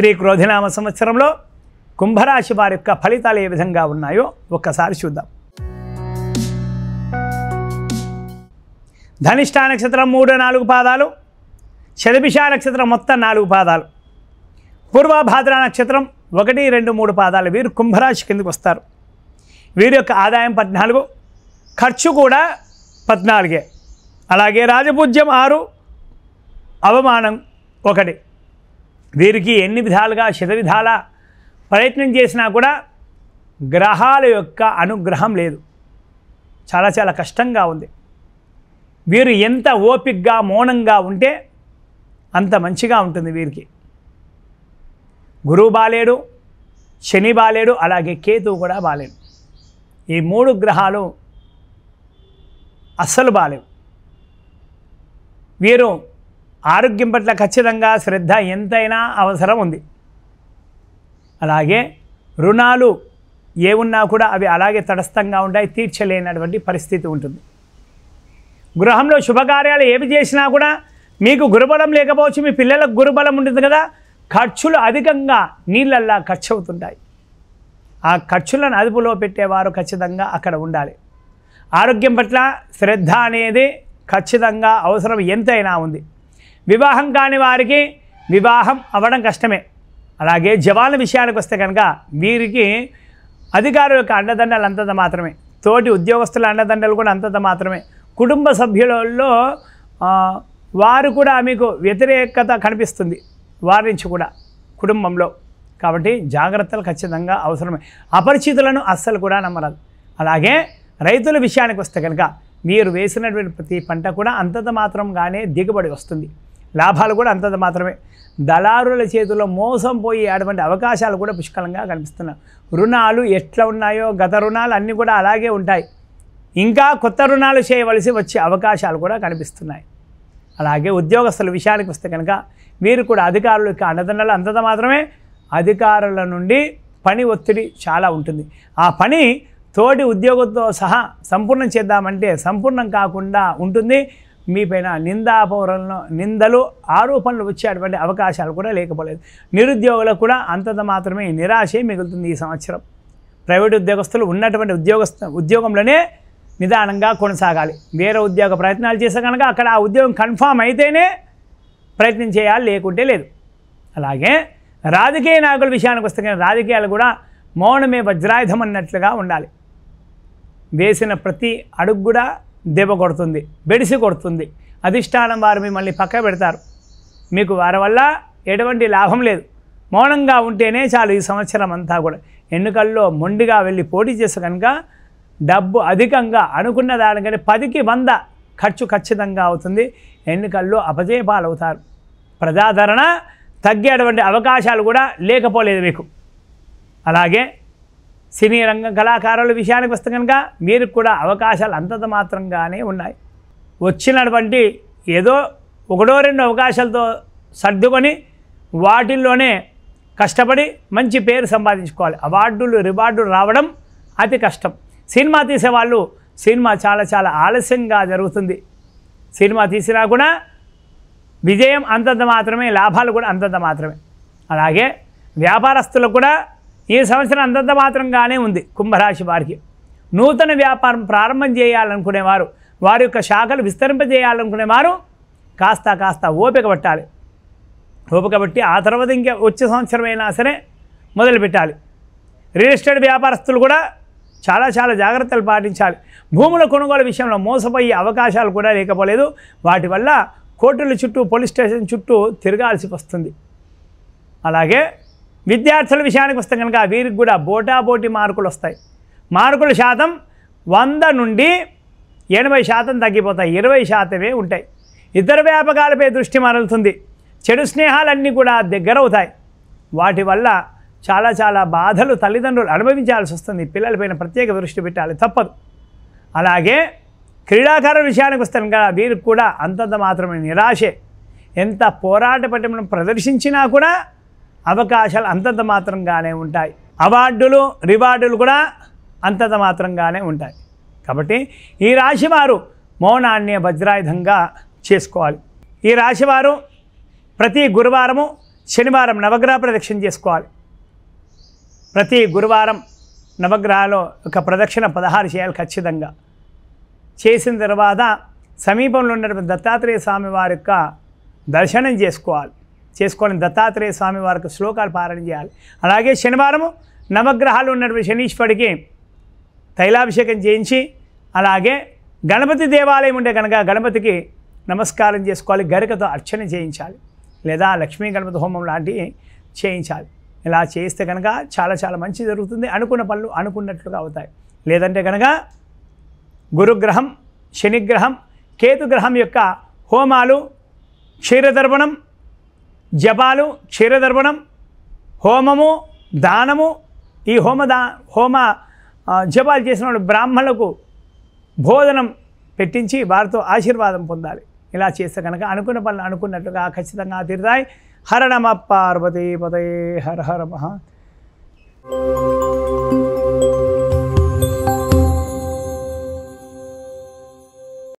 శ్రీ క్రోధినామ సంవత్సరంలో కుంభరాశి వారి యొక్క ఫలితాలు ఏ విధంగా ఉన్నాయో ఒక్కసారి చూద్దాం ధనిష్ఠా నక్షత్రం మూడు నాలుగు పాదాలు శతభిష నక్షత్రం మొత్తం నాలుగు పాదాలు పూర్వభాద్ర నక్షత్రం ఒకటి రెండు మూడు పాదాలు వీరు కుంభరాశి కిందకు వస్తారు వీరి యొక్క ఆదాయం పద్నాలుగు ఖర్చు కూడా పద్నాలుగే అలాగే రాజపూజ్యం ఆరు అవమానం ఒకటి వీరికి ఎన్ని విధాలుగా శత విధాలా ప్రయత్నం చేసినా కూడా గ్రహాల యొక్క అనుగ్రహం లేదు చాలా చాలా కష్టంగా ఉంది వీరు ఎంత ఓపిక్గా మౌనంగా ఉంటే అంత మంచిగా ఉంటుంది వీరికి గురువు బాలేడు శని బాలేడు అలాగే కేతువు కూడా బాలేడు ఈ మూడు గ్రహాలు అస్సలు బాలేవు వీరు ఆరోగ్యం పట్ల ఖచ్చితంగా శ్రద్ధ ఎంతైనా అవసరం ఉంది అలాగే రుణాలు ఏ ఉన్నా కూడా అవి అలాగే తటస్థంగా ఉంటాయి తీర్చలేనటువంటి పరిస్థితి ఉంటుంది గృహంలో శుభకార్యాలు ఏవి చేసినా కూడా మీకు గురుబలం లేకపోవచ్చు మీ పిల్లలకు గురుబలం ఉంటుంది కదా ఖర్చులు అధికంగా నీళ్ళల్లా ఖర్చు అవుతుంటాయి ఆ ఖర్చులను అదుపులో పెట్టేవారు ఖచ్చితంగా అక్కడ ఉండాలి ఆరోగ్యం పట్ల శ్రద్ధ అనేది ఖచ్చితంగా అవసరం ఎంతైనా ఉంది వివాహం కాని వారికి వివాహం అవ్వడం కష్టమే అలాగే జవాన్ల విషయానికి వస్తే కనుక వీరికి అధికారుల యొక్క అండదండలు అంతంత మాత్రమే తోటి ఉద్యోగస్తుల అండదండలు కూడా అంతంత మాత్రమే కుటుంబ సభ్యులలో వారు కూడా మీకు వ్యతిరేకత కనిపిస్తుంది వారి నుంచి కూడా కుటుంబంలో కాబట్టి జాగ్రత్తలు ఖచ్చితంగా అవసరమే అపరిచితులను అస్సలు కూడా నమ్మరాదు అలాగే రైతుల విషయానికి వస్తే కనుక మీరు వేసినటువంటి ప్రతి పంట కూడా అంతంత మాత్రంగానే దిగుబడి వస్తుంది లాభాలు కూడా అంతంత మాత్రమే దళారుల చేతిలో మోసం పోయి అటువంటి అవకాశాలు కూడా పుష్కలంగా కనిపిస్తున్నాయి రుణాలు ఎట్లా ఉన్నాయో గత రుణాలు అన్నీ కూడా అలాగే ఉంటాయి ఇంకా కొత్త రుణాలు చేయవలసి వచ్చే అవకాశాలు కూడా కనిపిస్తున్నాయి అలాగే ఉద్యోగస్తుల విషయానికి వస్తే కనుక మీరు కూడా అధికారుల యొక్క అండదండలు అంతంత మాత్రమే అధికారుల నుండి పని ఒత్తిడి చాలా ఉంటుంది ఆ పని తోటి ఉద్యోగంతో సహా సంపూర్ణం చేద్దామంటే సంపూర్ణం కాకుండా ఉంటుంది మీ పైన నిందాపౌరంలో నిందలు ఆరోపణలు వచ్చేటువంటి అవకాశాలు కూడా లేకపోలేదు నిరుద్యోగులకు కూడా అంతంత మాత్రమే నిరాశే మిగులుతుంది ఈ సంవత్సరం ప్రైవేట్ ఉద్యోగస్తులు ఉన్నటువంటి ఉద్యోగస్థ ఉద్యోగంలోనే నిదానంగా కొనసాగాలి వేరే ఉద్యోగ ప్రయత్నాలు చేస్తే కనుక అక్కడ ఆ ఉద్యోగం కన్ఫామ్ అయితేనే ప్రయత్నం చేయాలి లేకుంటే లేదు అలాగే రాజకీయ నాయకుల విషయానికి వస్తే కానీ రాజకీయాలు కూడా మౌనమే వజ్రాయుధం అన్నట్లుగా ఉండాలి వేసిన ప్రతి అడుగు కూడా దెబ్బ కొడుతుంది బెడిసి కొడుతుంది అధిష్టానం వారు మిమ్మల్ని పక్క పెడతారు మీకు వారి వల్ల ఎటువంటి లాభం లేదు మౌనంగా ఉంటేనే చాలు ఈ సంవత్సరం అంతా కూడా ఎన్నికల్లో మొండిగా వెళ్ళి పోటీ చేసి కనుక డబ్బు అధికంగా అనుకున్న దానికంటే పదికి వంద ఖర్చు ఖచ్చితంగా అవుతుంది ఎన్నికల్లో అపజయపాలవుతారు ప్రజాదరణ తగ్గేటువంటి అవకాశాలు కూడా లేకపోలేదు మీకు అలాగే సినీ రంగం కళాకారుల విషయానికి వస్తే కనుక మీరు కూడా అవకాశాలు అంతంత మాత్రంగానే ఉన్నాయి వచ్చినటువంటి ఏదో ఒకటో రెండు అవకాశాలతో సర్దుకొని వాటిల్లోనే కష్టపడి మంచి పేరు సంపాదించుకోవాలి అవార్డులు రివార్డులు రావడం అతి కష్టం సినిమా తీసేవాళ్ళు సినిమా చాలా చాలా ఆలస్యంగా జరుగుతుంది సినిమా తీసినా కూడా విజయం అంతంత మాత్రమే లాభాలు కూడా అంతంత మాత్రమే అలాగే వ్యాపారస్తులకు కూడా ఈ సంవత్సరం అంతంత మాత్రంగానే ఉంది కుంభరాశి వారికి నూతన వ్యాపారం ప్రారంభం చేయాలనుకునేవారు వారి యొక్క శాఖలు విస్తరింపజేయాలనుకునేవారు కాస్త కాస్త ఓపిక పట్టాలి ఓపిక పట్టి ఆ తర్వాత ఇంకా వచ్చే అయినా సరే మొదలుపెట్టాలి రియల్ ఎస్టేట్ వ్యాపారస్తులు కూడా చాలా చాలా జాగ్రత్తలు పాటించాలి భూముల కొనుగోలు విషయంలో మోసపోయే అవకాశాలు కూడా లేకపోలేదు వాటి వల్ల కోర్టుల చుట్టూ పోలీస్ స్టేషన్ చుట్టూ తిరగాల్సి వస్తుంది అలాగే విద్యార్థుల విషయానికి వస్తే కనుక వీరికి కూడా బోటాబోటి మార్కులు వస్తాయి మార్కుల శాతం వంద నుండి ఎనభై శాతం తగ్గిపోతాయి ఇరవై శాతమే ఉంటాయి ఇతర వ్యాపకాలపై దృష్టి మరలుతుంది చెడు స్నేహాలన్నీ కూడా దగ్గరవుతాయి వాటి వల్ల చాలా చాలా బాధలు తల్లిదండ్రులు అనుభవించాల్సి వస్తుంది పిల్లలపైన ప్రత్యేక దృష్టి పెట్టాలి తప్పదు అలాగే క్రీడాకారుల విషయానికి వస్తే కనుక వీరికి కూడా అంతంత మాత్రమే నిరాశే ఎంత పోరాటపటి మనం ప్రదర్శించినా కూడా అవకాశాలు అంతంత మాత్రంగానే ఉంటాయి అవార్డులు రివార్డులు కూడా అంతంత మాత్రంగానే ఉంటాయి కాబట్టి ఈ రాశివారు మౌనాన్ని భజ్రాయుధంగా చేసుకోవాలి ఈ రాశివారు ప్రతి గురువారము శనివారం నవగ్రహ ప్రదక్షిణ చేసుకోవాలి ప్రతి గురువారం నవగ్రహాలు ఒక ప్రదక్షిణ పదహారు చేయాలి ఖచ్చితంగా చేసిన తర్వాత సమీపంలో ఉన్నటువంటి దత్తాత్రేయ స్వామి వారి యొక్క దర్శనం చేసుకోవాలి చేసుకొని దత్తాత్రేయ స్వామి వారికి శ్లోకాలు పారాయణ చేయాలి అలాగే శనివారము నవగ్రహాలు ఉన్నటువంటి శనీశ్వరుడికి తైలాభిషేకం చేయించి అలాగే గణపతి దేవాలయం ఉంటే కనుక గణపతికి నమస్కారం చేసుకోవాలి గరికతో అర్చన చేయించాలి లేదా లక్ష్మీ గణపతి హోమం లాంటివి చేయించాలి ఇలా చేస్తే కనుక చాలా చాలా మంచి జరుగుతుంది అనుకున్న పనులు అనుకున్నట్లుగా అవుతాయి లేదంటే కనుక గురుగ్రహం శనిగ్రహం కేతుగ్రహం యొక్క హోమాలు క్షీరదర్పణం జపాలు క్షీరదర్పణం హోమము దానము ఈ హోమ దా హోమ జపాలు చేసిన బ్రాహ్మణులకు బోధనం పెట్టించి వారితో ఆశీర్వాదం పొందాలి ఇలా చేస్తే కనుక అనుకున్న పనులు అనుకున్నట్టుగా ఖచ్చితంగా తీరుతాయి హర నమ పార్వతీ పదే హర హర మహా